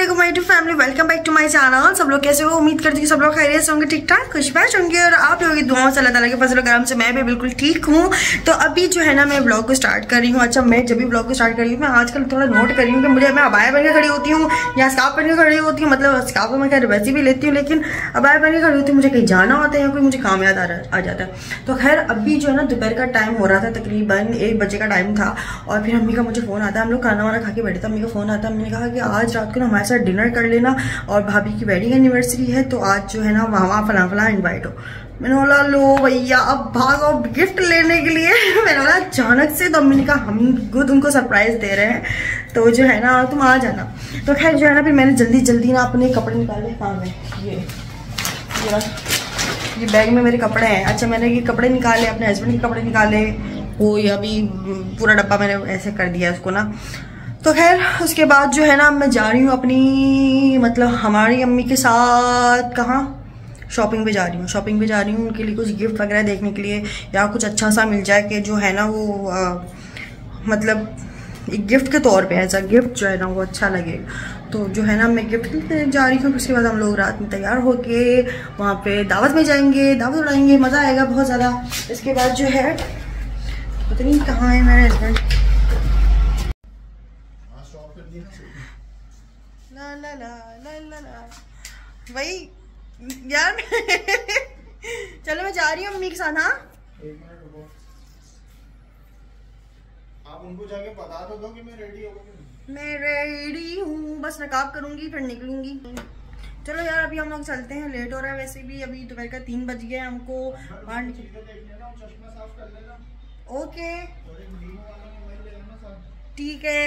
Aslam my to family welcome back to my channel सब लोग कैसे हो उम्मीद करती हूँ सब लोग खैरियत से होंगे ठीक ठाक खुशबैश होंगे और आप लोगों की दुआओं से अल्लाह ताला के फसल से मैं भी बिल्कुल ठीक हूँ तो अभी जो है ना मैं ब्लॉग को स्टार्ट कर रही हूँ अच्छा मैं जब भी ब्लॉग को स्टार्ट कर रही हूँ मैं आजकल थोड़ा नोट कर रही हूँ कि मुझे मैं अबाया बनकर खड़ी होती हूँ या स्काफ बनकर खड़ी होती हूँ मतलब स्काफ मैं खैर वैसे भी लेती हूँ लेकिन अबाया बन के खड़ी होती हूँ मुझे कहीं जाना होता है या कोई मुझे काम याद आ रहा आ जाता है तो खैर अभी जो है ना दोपहर का टाइम हो रहा था तकरीबन एक बजे का टाइम था और फिर अम्मी का मुझे फ़ोन आता है हम लोग खाना वाना खा के बैठे थे अम्मी का फ़ोन आता है अम्मी ने कहा कि आज रात को ना हमारे साथ डिनर कर लेना और भाभी की वेडिंग एनिवर्सरी है तो आज जो है ना वहाँ फला फला इन्वाइट हो मैंने बोला लो भैया अब भागो गिफ्ट लेने के लिए मैंने बोला अचानक से तो मम्मी ने कहा हम खुद उनको सरप्राइज दे रहे हैं तो जो है ना तुम आ जाना तो खैर जो है ना फिर मैंने जल्दी जल्दी ना अपने कपड़े निकाले हाँ मैं ये ये बैग में मेरे कपड़े हैं अच्छा मैंने ये कपड़े निकाले अपने हस्बैंड के कपड़े निकाले वो ये अभी पूरा डब्बा मैंने ऐसे कर दिया उसको ना तो खैर उसके बाद जो है ना मैं जा रही हूँ अपनी मतलब हमारी अम्मी के साथ कहाँ शॉपिंग पे जा रही हूँ शॉपिंग पे जा रही हूँ उनके लिए कुछ गिफ्ट वगैरह देखने के लिए या कुछ अच्छा सा मिल जाए कि जो है ना वो आ, मतलब एक गिफ्ट के तौर पे ऐसा गिफ्ट जो है ना वो अच्छा लगेगा तो जो है ना मैं गिफ्ट लेने जा रही हूँ उसके बाद हम लोग रात में तैयार होके वहाँ पे दावत में जाएंगे दावत उड़ाएंगे मज़ा आएगा बहुत ज़्यादा इसके बाद जो है पता नहीं कहाँ है मेरे हस्बैंड ला ला ला ला ला यार चलो मैं जा रही हूँ मम्मी के साथ हाँ आप उनको जाके बता तो दो कि मैं रेडी हूँ मैं रेडी हूँ बस नकाब करूंगी फिर निकलूंगी चलो यार अभी हम लोग चलते हैं लेट हो रहा है वैसे भी अभी दोपहर का तीन बज गया हमको बाहर हाँ। तो निकल ओके ठीक है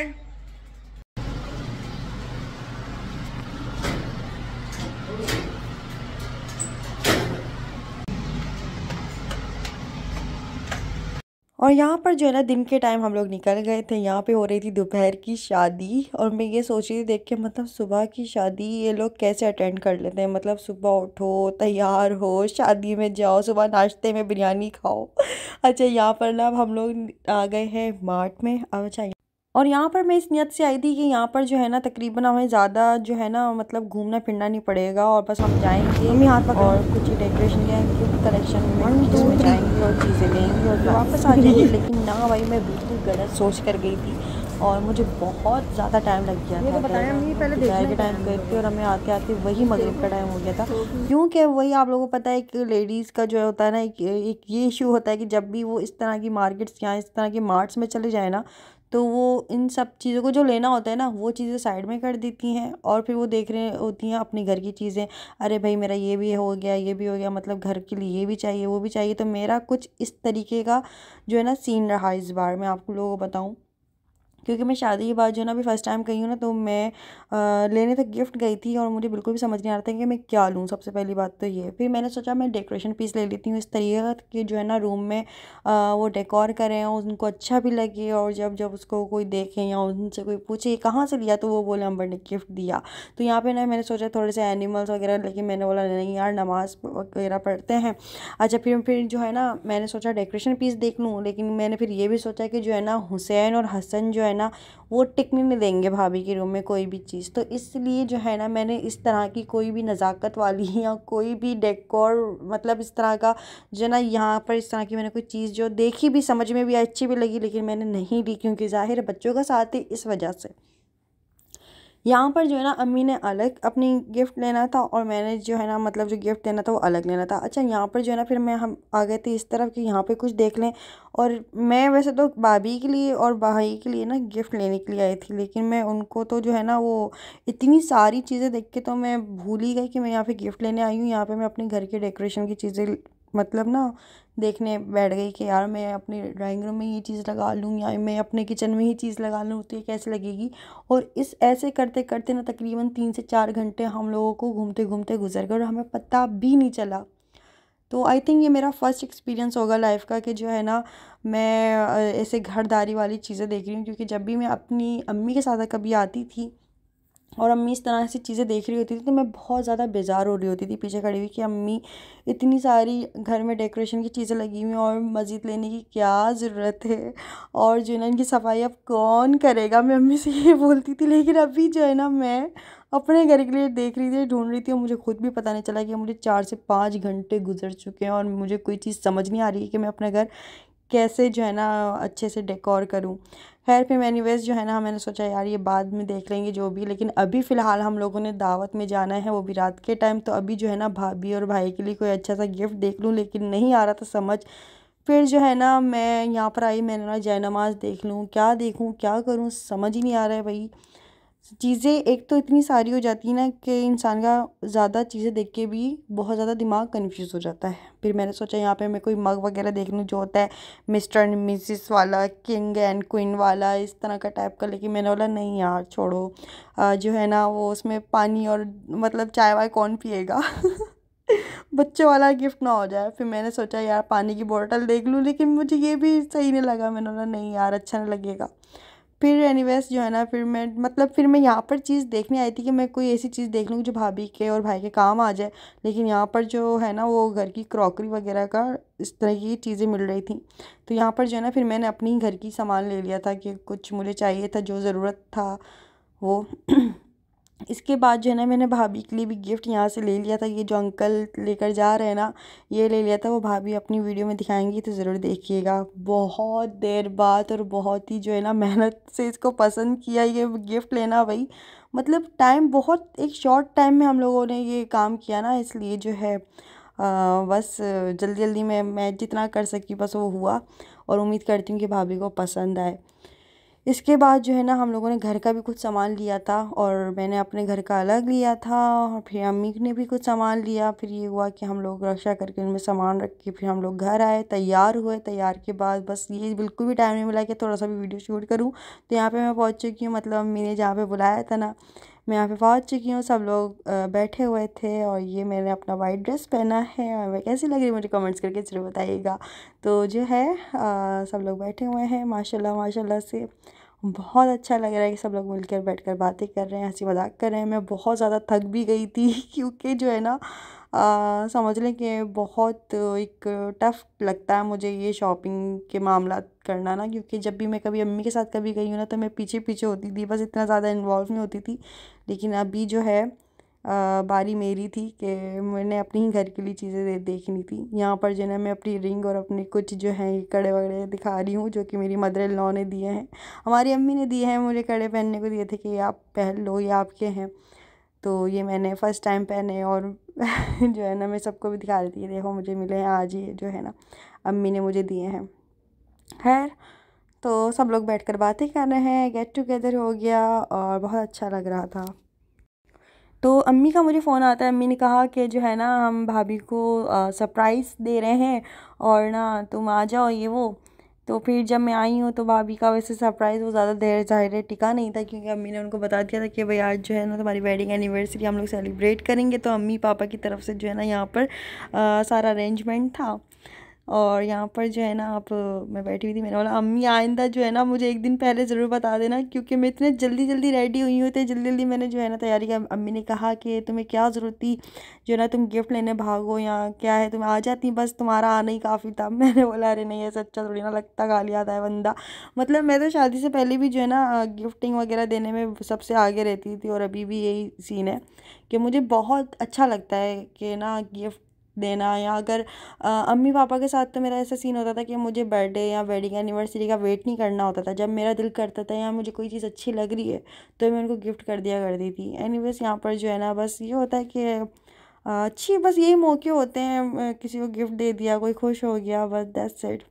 और यहाँ पर जो है ना दिन के टाइम हम लोग निकल गए थे यहाँ पे हो रही थी दोपहर की शादी और मैं ये सोच रही थी देख के मतलब सुबह की शादी ये लोग कैसे अटेंड कर लेते हैं मतलब सुबह उठो तैयार हो शादी में जाओ सुबह नाश्ते में बिरयानी खाओ अच्छा यहाँ पर ना अब हम लोग आ गए हैं मार्ट में अब अच्छा और यहाँ पर मैं इस नियत से आई थी कि यहाँ पर जो है ना तकरीबन हमें ज़्यादा जो है ना मतलब घूमना फिरना नहीं पड़ेगा और बस हम जाएंगे हम यहाँ पर और कुछ डेकोरेशन के कुछ कलेक्शन में जिसमें जाएंगे और चीज़ें लेंगे और हाँ। वापस आ जाएंगे लेकिन ना भाई मैं बिल्कुल गलत सोच कर गई थी और मुझे बहुत ज़्यादा टाइम लग गया तो था पहले दोपहर के टाइम गए थे और हमें आते आते वही मगरब का टाइम हो गया था तो क्योंकि वही आप लोगों को पता है एक लेडीज़ का जो होता है ना एक, एक ये इशू होता है कि जब भी वो इस तरह की मार्केट्स या इस तरह के मार्ट्स में चले जाए ना तो वो इन सब चीज़ों को जो लेना होता है ना वो चीज़ें साइड में कर देती हैं और फिर वो देख रहे होती हैं अपने घर की चीज़ें अरे भाई मेरा ये भी हो गया ये भी हो गया मतलब घर के लिए ये भी चाहिए वो भी चाहिए तो मेरा कुछ इस तरीके का जो है ना सीन रहा इस बार मैं आप लोगों को बताऊँ क्योंकि मैं शादी के बाद जो ना अभी फ़र्स्ट टाइम गई हूँ ना तो मैं आ, लेने तक गिफ्ट गई थी और मुझे बिल्कुल भी समझ नहीं आ रहा था कि मैं क्या लूँ सबसे पहली बात तो ये फिर मैंने सोचा मैं डेकोरेशन पीस ले लेती हूँ इस तरीके कि जो है ना रूम में आ, वो डेकोर करें और उनको अच्छा भी लगे और जब जब उसको कोई देखे या उनसे कोई पूछे कहाँ से लिया तो वो बोले अंबर ने गिफ्ट दिया तो यहाँ पर ना मैंने सोचा थोड़े से एनिमल्स वगैरह लेकिन मैंने बोला नहीं यार नमाज़ वगैरह पढ़ते हैं अच्छा फिर फिर जो है ना मैंने सोचा डेकोरेशन पीस देख लूँ लेकिन मैंने फिर ये भी सोचा कि जो है ना हुसैन और हसन जो है है ना वो टिक में मिलेंगे भाभी के रूम में कोई भी चीज़ तो इसलिए जो है ना मैंने इस तरह की कोई भी नज़ाकत वाली या कोई भी डेकोर मतलब इस तरह का जो ना यहाँ पर इस तरह की मैंने कोई चीज़ जो देखी भी समझ में भी अच्छी भी लगी लेकिन मैंने नहीं ली क्योंकि ज़ाहिर बच्चों का साथ ही इस वजह से यहाँ पर जो है ना अम्मी ने अलग अपनी गिफ्ट लेना था और मैंने जो है ना मतलब जो गिफ्ट लेना था वो अलग लेना था अच्छा यहाँ पर जो है ना फिर मैं हम आ गए थे इस तरफ कि यहाँ पे कुछ देख लें और मैं वैसे तो भाभी के लिए और भाई के लिए ना गिफ्ट लेने के लिए आई थी लेकिन मैं उनको तो जो है ना वो इतनी सारी चीज़ें देख के तो मैं भूल ही गई कि मैं यहाँ पर गिफ्ट लेने आई हूँ यहाँ पर मैं अपने घर के डेकोरेशन की चीज़ें मतलब ना देखने बैठ गई कि यार मैं अपने ड्राइंग रूम में ये चीज़ लगा लूँ या मैं अपने किचन में ही चीज़ लगा लूँ तो ये कैसे लगेगी और इस ऐसे करते करते ना तकरीबन तीन से चार घंटे हम लोगों को घूमते घूमते गुजर गए और हमें पता भी नहीं चला तो आई थिंक ये मेरा फर्स्ट एक्सपीरियंस होगा लाइफ का कि जो है ना मैं ऐसे घरदारी वाली चीज़ें देख रही हूँ क्योंकि जब भी मैं अपनी अम्मी के साथ कभी आती थी और अम्मी इस तरह से चीज़ें देख रही होती थी तो मैं बहुत ज़्यादा बेजार हो रही होती थी पीछे खड़ी हुई कि अम्मी इतनी सारी घर में डेकोरेशन की चीज़ें लगी हुई हैं और मज़ीद लेने की क्या ज़रूरत है और जो है ना इनकी सफाई अब कौन करेगा मैं अम्मी से ये बोलती थी लेकिन अभी जो है ना मैं अपने घर के लिए देख रही थी ढूंढ रही थी और मुझे खुद भी पता नहीं चला कि मुझे चार से पाँच घंटे गुजर चुके हैं और मुझे कोई चीज़ समझ नहीं आ रही है कि मैं अपना घर कैसे जो है ना अच्छे से डेकोर करूँ खैर फिर मैंने वेज जो है ना मैंने सोचा यार ये बाद में देख लेंगे जो भी लेकिन अभी फ़िलहाल हम लोगों ने दावत में जाना है वो भी रात के टाइम तो अभी जो है ना भाभी और भाई के लिए कोई अच्छा सा गिफ्ट देख लूँ लेकिन नहीं आ रहा था समझ फिर जो है ना मैं यहाँ पर आई मैंने ना जय नमाज़ देख लूँ क्या देखूँ क्या करूँ समझ ही नहीं आ रहा है भाई चीज़ें एक तो इतनी सारी हो जाती हैं ना कि इंसान का ज़्यादा चीज़ें देख के भी बहुत ज़्यादा दिमाग कन्फ्यूज़ हो जाता है फिर मैंने सोचा यहाँ पे मैं कोई मग वगैरह देखने जो होता है मिस्टर एंड मिसिस वाला किंग एंड क्वीन वाला इस तरह का टाइप का लेकिन मैंने बोला नहीं यार छोड़ो जो है ना वो उसमें पानी और मतलब चाय वाय कौन पिएगा बच्चे वाला गिफ्ट ना हो जाए फिर मैंने सोचा यार पानी की बॉटल देख लूँ लेकिन मुझे ये भी सही नहीं लगा मैंने बोला नहीं यार अच्छा नहीं लगेगा फिर एनीवेज जो है ना फिर मैं मतलब फिर मैं यहाँ पर चीज़ देखने आई थी कि मैं कोई ऐसी चीज़ देख लूँगी जो भाभी के और भाई के काम आ जाए लेकिन यहाँ पर जो है ना वो घर की क्रॉकरी वगैरह का इस तरह की चीज़ें मिल रही थी तो यहाँ पर जो है ना फिर मैंने अपनी घर की सामान ले लिया था कि कुछ मुझे चाहिए था जो ज़रूरत था वो इसके बाद जो है ना मैंने भाभी के लिए भी गिफ्ट यहाँ से ले लिया था ये जो अंकल लेकर जा रहे हैं ना ये ले लिया था वो भाभी अपनी वीडियो में दिखाएंगी तो ज़रूर देखिएगा बहुत देर बाद और बहुत ही जो है ना मेहनत से इसको पसंद किया ये गिफ्ट लेना भाई मतलब टाइम बहुत एक शॉर्ट टाइम में हम लोगों ने ये काम किया ना इसलिए जो है आ, बस जल्दी जल्दी में मैं जितना कर सकी बस वो हुआ और उम्मीद करती हूँ कि भाभी को पसंद आए इसके बाद जो है ना हम लोगों ने घर का भी कुछ सामान लिया था और मैंने अपने घर का अलग लिया था और फिर अम्मी ने भी कुछ सामान लिया फिर ये हुआ कि हम लोग रक्षा करके उनमें सामान रख के फिर हम लोग घर आए तैयार हुए तैयार के बाद बस ये बिल्कुल भी टाइम नहीं मिला कि थोड़ा सा भी वीडियो शूट करूँ तो यहाँ पर मैं पहुँच चुकी हूँ मतलब अम्मी ने जहाँ पर बुलाया था ना मैं यहाँ पे पहुँच चुकी हूँ सब लोग बैठे हुए थे और ये मैंने अपना वाइट ड्रेस पहना है और मैं कैसी लग रही मुझे कमेंट्स करके ज़रूर बताइएगा तो जो है आ, सब लोग बैठे हुए हैं माशाल्लाह माशाल्लाह से बहुत अच्छा लग रहा है कि सब लोग मिलकर बैठकर बातें कर रहे हैं हंसी मजाक कर रहे हैं मैं बहुत ज़्यादा थक भी गई थी क्योंकि जो है ना आ, समझ लें कि बहुत एक टफ़ लगता है मुझे ये शॉपिंग के मामला करना ना क्योंकि जब भी मैं कभी अम्मी के साथ कभी गई हूँ ना तो मैं पीछे पीछे होती थी बस इतना ज़्यादा इन्वॉल्व नहीं होती थी लेकिन अभी जो है आ, बारी मेरी थी कि मैंने अपने ही घर के लिए चीज़ें दे, देखनी थी यहाँ पर जो है मैं अपनी रिंग और अपने कुछ जो है कड़े वगैरह दिखा रही हूँ जो कि मेरी मदर लॉ ने दिए हैं हमारी अम्मी ने दिए हैं मुझे कड़े पहनने को दिए थे कि आप पहन लो ये आपके हैं तो ये मैंने फ़र्स्ट टाइम पहने और जो है ना मैं सबको भी दिखा रही थी देखो मुझे मिले हैं आज ये जो है ना अम्मी ने मुझे दिए हैं खैर तो सब लोग बैठकर बातें कर रहे हैं गेट टुगेदर हो गया और बहुत अच्छा लग रहा था तो अम्मी का मुझे फ़ोन आता है अम्मी ने कहा कि जो है ना हम भाभी को सरप्राइज़ दे रहे हैं और ना तुम आ जाओ ये वो तो फिर जब मैं आई हूँ तो भाभी का वैसे सरप्राइज़ वो ज़्यादा देर ज़ाहिर टिका नहीं था क्योंकि अम्मी ने उनको बता दिया था कि भाई आज जो है ना तुम्हारी वेडिंग एनिवर्सरी हम लोग सेलिब्रेट करेंगे तो अम्मी पापा की तरफ से जो है ना यहाँ पर आ, सारा अरेंजमेंट था और यहाँ पर जो है ना आप मैं बैठी हुई थी मैंने बोला अम्मी आइंदा जो है ना मुझे एक दिन पहले ज़रूर बता देना क्योंकि मैं इतने जल्दी जल्दी रेडी हुई हूँ इतने जल्दी जल्दी मैंने जो है ना तैयारी किया अम्मी ने कहा कि तुम्हें क्या ज़रूरत थी जो है ना तुम गिफ्ट लेने भागो या क्या है तुम्हें आ जाती बस तुम्हारा आना ही काफ़ी था मैंने बोला अरे नहीं ऐसा अच्छा थोड़ी ना लगता गाली आता है बंदा मतलब मैं तो शादी से पहले भी जो है ना गिफ्टिंग वगैरह देने में सबसे आगे रहती थी और अभी भी यही सीन है कि मुझे बहुत अच्छा लगता है कि ना गिफ्ट देना या अगर अम्मी पापा के साथ तो मेरा ऐसा सीन होता था कि मुझे बर्थडे या वेडिंग एनिवर्सरी का वेट नहीं करना होता था जब मेरा दिल करता था या मुझे कोई चीज़ अच्छी लग रही है तो मैं उनको गिफ्ट कर दिया करती थी एनी वेज यहाँ पर जो है ना बस ये होता है कि अच्छी बस यही मौके होते हैं किसी को गिफ्ट दे दिया कोई खुश हो गया बस दैट सेट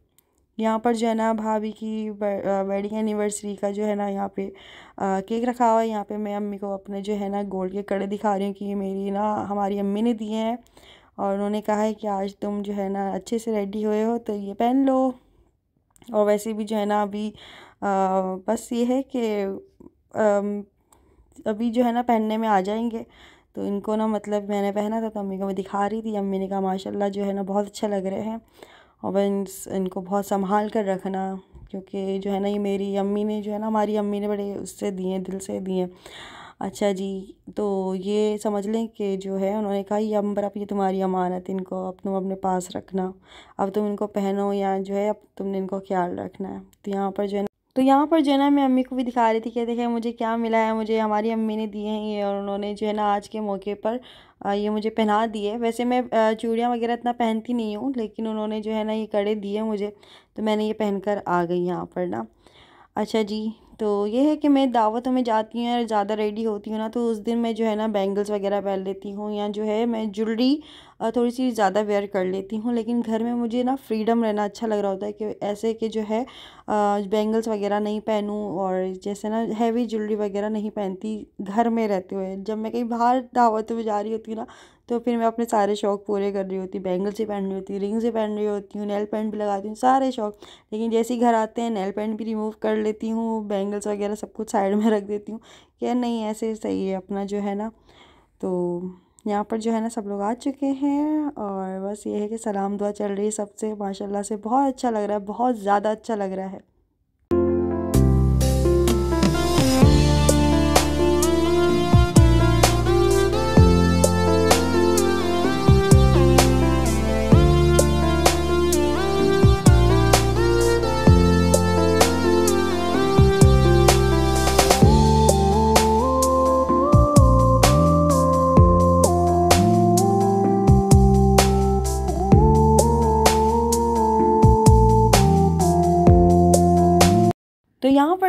यहाँ पर जो है ना भाभी की वेडिंग एनिवर्सरी का जो है ना यहाँ पे आ, केक रखा हुआ है यहाँ पे मैं अम्मी को अपने जो है ना गोल्ड के कड़े दिखा रही हूँ कि मेरी ना हमारी अम्मी ने दिए हैं और उन्होंने कहा है कि आज तुम जो है ना अच्छे से रेडी हुए हो तो ये पहन लो और वैसे भी जो है ना अभी आ, बस ये है कि अभी जो है ना पहनने में आ जाएंगे तो इनको ना मतलब मैंने पहना था तो अम्मी को मैं दिखा रही थी अम्मी ने कहा माशाल्लाह जो है ना बहुत अच्छा लग रहे हैं और इन, इनको बहुत संभाल कर रखना क्योंकि जो है ना ये मेरी अम्मी ने जो है ना हमारी अम्मी ने बड़े उससे दिए दिल से दिए अच्छा जी तो ये समझ लें कि जो है उन्होंने कहा ये अम्बर अब ये तुम्हारी अमानत इनको अब तुम अपने पास रखना अब तुम इनको पहनो या जो है अब तुमने इनको ख्याल रखना है तो यहाँ पर जो है तो यहाँ पर जो है ना मैं अम्मी को भी दिखा रही थी कि देखें मुझे क्या मिला है मुझे हमारी अम्मी ने दिए हैं ये और उन्होंने जो है ना आज के मौके पर ये मुझे पहना दिए वैसे मैं चूड़ियाँ वगैरह इतना पहनती नहीं हूँ लेकिन उन्होंने जो है ना ये कड़े दिए मुझे तो मैंने ये पहन कर आ गई यहाँ पर ना अच्छा जी तो ये है कि मैं दावतों में जाती हूँ या ज़्यादा रेडी होती हूँ ना तो उस दिन मैं जो है ना बैंगल्स वगैरह पहन लेती हूँ या जो है मैं ज्वेलरी थोड़ी सी ज़्यादा वेयर कर लेती हूँ लेकिन घर में मुझे ना फ्रीडम रहना अच्छा लग रहा होता है कि ऐसे कि जो है बैंगल्स वगैरह नहीं पहनूँ और जैसे ना हैवी ज्वेलरी वगैरह नहीं पहनती घर में रहते हुए जब मैं कहीं बाहर दावतों में जा रही होती हूँ ना तो फिर मैं अपने सारे शौक़ पूरे कर रही होती बैंगल से पहन रही होती रिंग से पहन रही होती हूँ नैल पेंट भी लगाती हूँ सारे शौक लेकिन जैसे ही घर आते हैं नैल पेंट भी रिमूव कर लेती हूँ बैंगल्स वगैरह सब कुछ साइड में रख देती हूँ क्या नहीं ऐसे सही है अपना जो है ना तो यहाँ पर जो है ना सब लोग आ चुके हैं और बस ये है कि सलाम दुआ चल रही है सबसे माशाल्लाह से बहुत अच्छा लग रहा है बहुत ज़्यादा अच्छा लग रहा है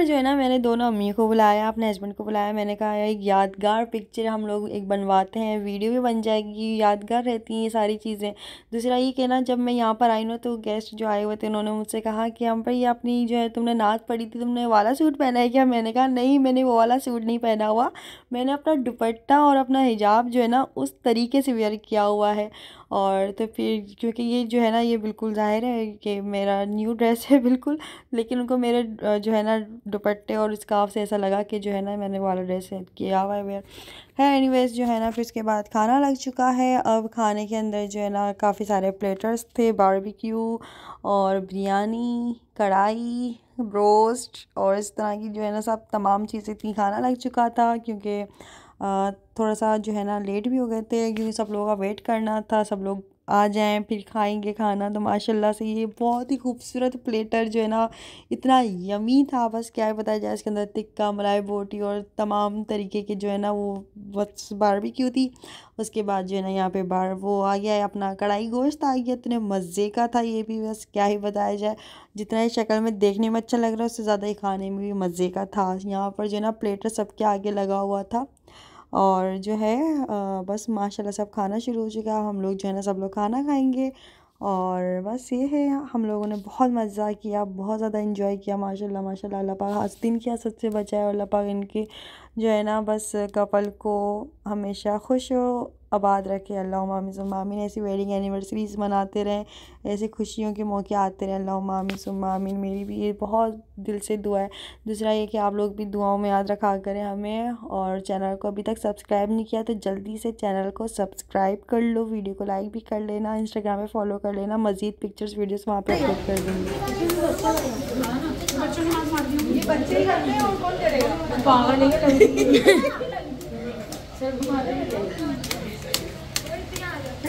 जो है ना मैंने दोनों अम्मी को बुलाया अपने हस्बैंड को बुलाया मैंने कहा एक यादगार पिक्चर हम लोग एक बनवाते हैं वीडियो भी बन जाएगी यादगार रहती हैं ये सारी चीज़ें दूसरा ये कहना जब मैं यहाँ पर आई ना तो गेस्ट जो आए हुए थे उन्होंने मुझसे कहा कि हम पर ये अपनी जो है तुमने नाच पड़ी थी तुमने वाला सूट पहना है क्या मैंने कहा नहीं मैंने वो वाला सूट नहीं पहना हुआ मैंने अपना दुपट्टा और अपना हिजाब जो है ना उस तरीके से वेयर किया हुआ है और तो फिर क्योंकि ये जो है ना ये बिल्कुल ज़ाहिर है कि मेरा न्यू ड्रेस है बिल्कुल लेकिन उनको मेरे जो है ना दुपट्टे और स्काफ से ऐसा लगा कि जो है ना मैंने वाला ड्रेस किया हुआ है वेयर है एनीवेज जो है ना फिर उसके बाद खाना लग चुका है अब खाने के अंदर जो है ना काफ़ी सारे प्लेटर्स थे बारबिक्यू और बिरयानी कढ़ाई रोस्ट और इस तरह की जो है ना सब तमाम चीज़ें थी खाना लग चुका था क्योंकि थोड़ा सा जो है ना लेट भी हो गए थे क्योंकि सब लोगों का वेट करना था सब लोग आ जाएं फिर खाएंगे खाना तो माशाल्लाह से ये बहुत ही खूबसूरत प्लेटर जो है ना इतना यमी था बस क्या है बताया जाए इसके अंदर टिक्का मलाई बोटी और तमाम तरीके के जो है ना वो बस भी क्यों थी उसके बाद जो है ना यहाँ पे बार वो आ गया है अपना कढ़ाई गोश्त आ गया इतने मज़े का था ये भी बस क्या ही बताया जाए जितना ही शक्ल में देखने में अच्छा लग रहा है उससे ज़्यादा ही खाने में भी मज़े का था यहाँ पर जो है ना प्लेटर सबके आगे लगा हुआ था और जो है बस माशाल्लाह सब खाना शुरू हो चुका हम लोग जो है ना सब लोग खाना खाएंगे और बस ये है हम लोगों ने बहुत मज़ा किया बहुत ज़्यादा इंजॉय किया माशाल्लाह माशाल्लाह अल्लाह पाक हस्तिन की हसद से बचाए और अल्लाह पाक इनके जो है ना बस कपल को हमेशा खुश हो आबाद रखे अल्लाह मामी सुमामिन ऐसी वेडिंग एनिवर्सरीज़ मनाते रहें ऐसे खुशियों के मौके आते रहें अल्लाह मामी सुमामिन मेरी भी ये बहुत दिल से दुआ है दूसरा ये कि आप लोग भी दुआओं में याद रखा करें हमें और चैनल को अभी तक सब्सक्राइब नहीं किया तो जल्दी से चैनल को सब्सक्राइब कर लो वीडियो को लाइक भी कर लेना इंस्टाग्राम पर फॉलो कर लेना मज़ीद पिक्चर्स वीडियोज़ वहाँ पर अपलोड कर दूँगी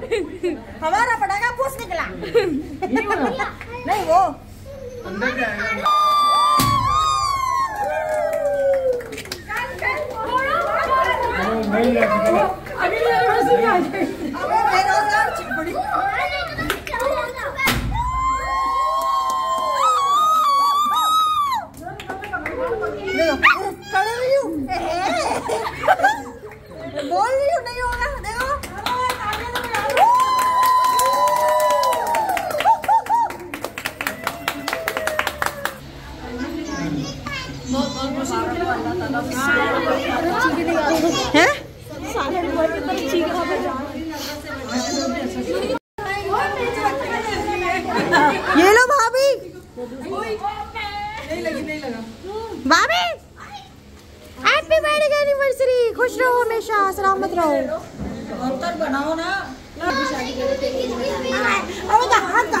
हमारा पटाखा पूछ निकला नहीं वो अंदर ये लो भाभी भाभी हैप्पी मैरिज एनिवर्सरी खुश रहो हमेशा सलामत रहो अंतर बनाओ ना अबे तो हाथ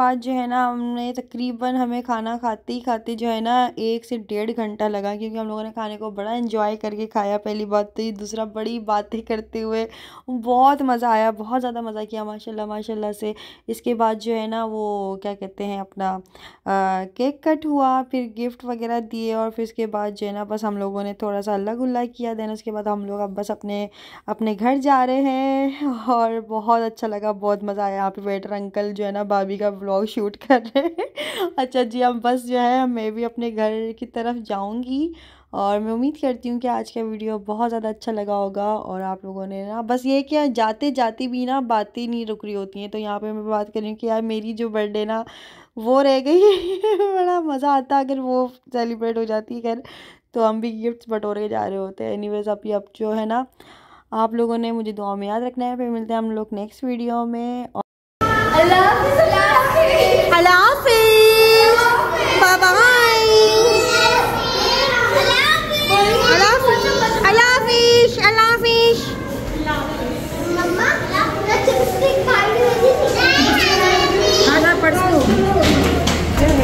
बाद जो है ना हमने तकरीबन हमें खाना खाते ही खाते जो है ना एक से डेढ़ घंटा लगा क्योंकि हम लोगों ने खाने को बड़ा इन्जॉय करके खाया पहली बात तो ही दूसरा बड़ी बातें करते हुए बहुत मज़ा आया बहुत ज़्यादा मज़ा किया माशाल्लाह माशाल्लाह से इसके बाद जो है ना वो क्या कहते हैं अपना आ, केक कट हुआ फिर गिफ्ट वगैरह दिए और फिर उसके बाद जो है ना बस हम लोगों ने थोड़ा सा अल्लाह गुल्ला किया देन उसके बाद हम लोग अब बस अपने अपने घर जा रहे हैं और बहुत अच्छा लगा बहुत मज़ा आया यहाँ पे वेटर अंकल जो है ना भाभी का व्लॉग शूट कर रहे हैं अच्छा जी अब बस जो है मैं भी अपने घर की तरफ जाऊंगी और मैं उम्मीद करती हूँ कि आज का वीडियो बहुत ज़्यादा अच्छा लगा होगा और आप लोगों ने ना बस ये कि जाते जाते भी ना बातें नहीं रुक रही होती हैं तो यहाँ पे मैं बात कर रही हूँ कि यार मेरी जो बर्थडे ना वो रह गई बड़ा मज़ा आता अगर वो सेलिब्रेट हो जाती है अगर तो हम भी गिफ्ट्स बटोरे जा रहे होते हैं वेज अभी अब जो है ना आप लोगों ने मुझे दुआ में याद रखना है फिर मिलते हैं हम लोग नेक्स्ट वीडियो में और...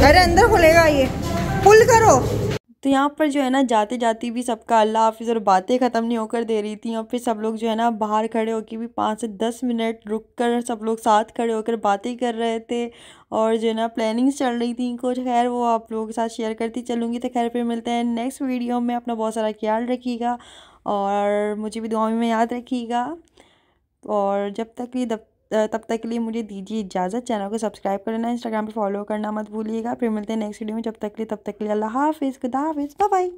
अरे अंदर खुलेगा ये पुल करो तो यहाँ पर जो है ना जाते जाते भी सबका अल्लाह हाफिज़ और बातें ख़त्म नहीं होकर दे रही थी और फिर सब लोग जो है ना बाहर खड़े होकर भी पाँच से दस मिनट रुक कर सब लोग साथ खड़े होकर बातें कर रहे थे और जो है ना प्लानिंग्स चल रही थी कुछ खैर वो आप लोगों के साथ शेयर करती चलूँगी तो खैर फिर मिलते हैं नेक्स्ट वीडियो में अपना बहुत सारा ख्याल रखिएगा और मुझे भी दुआ में याद रखिएगा और जब तक ये दब तब तक के लिए मुझे दीजिए इजाज़त चैनल को सब्सक्राइब करना इंस्टाग्राम पे फॉलो करना मत भूलिएगा फिर मिलते हैं नेक्स्ट वीडियो में जब तक के लिए तब तक के लिए अल्लाह हाफिज़ खुदा हाफिज़ बाय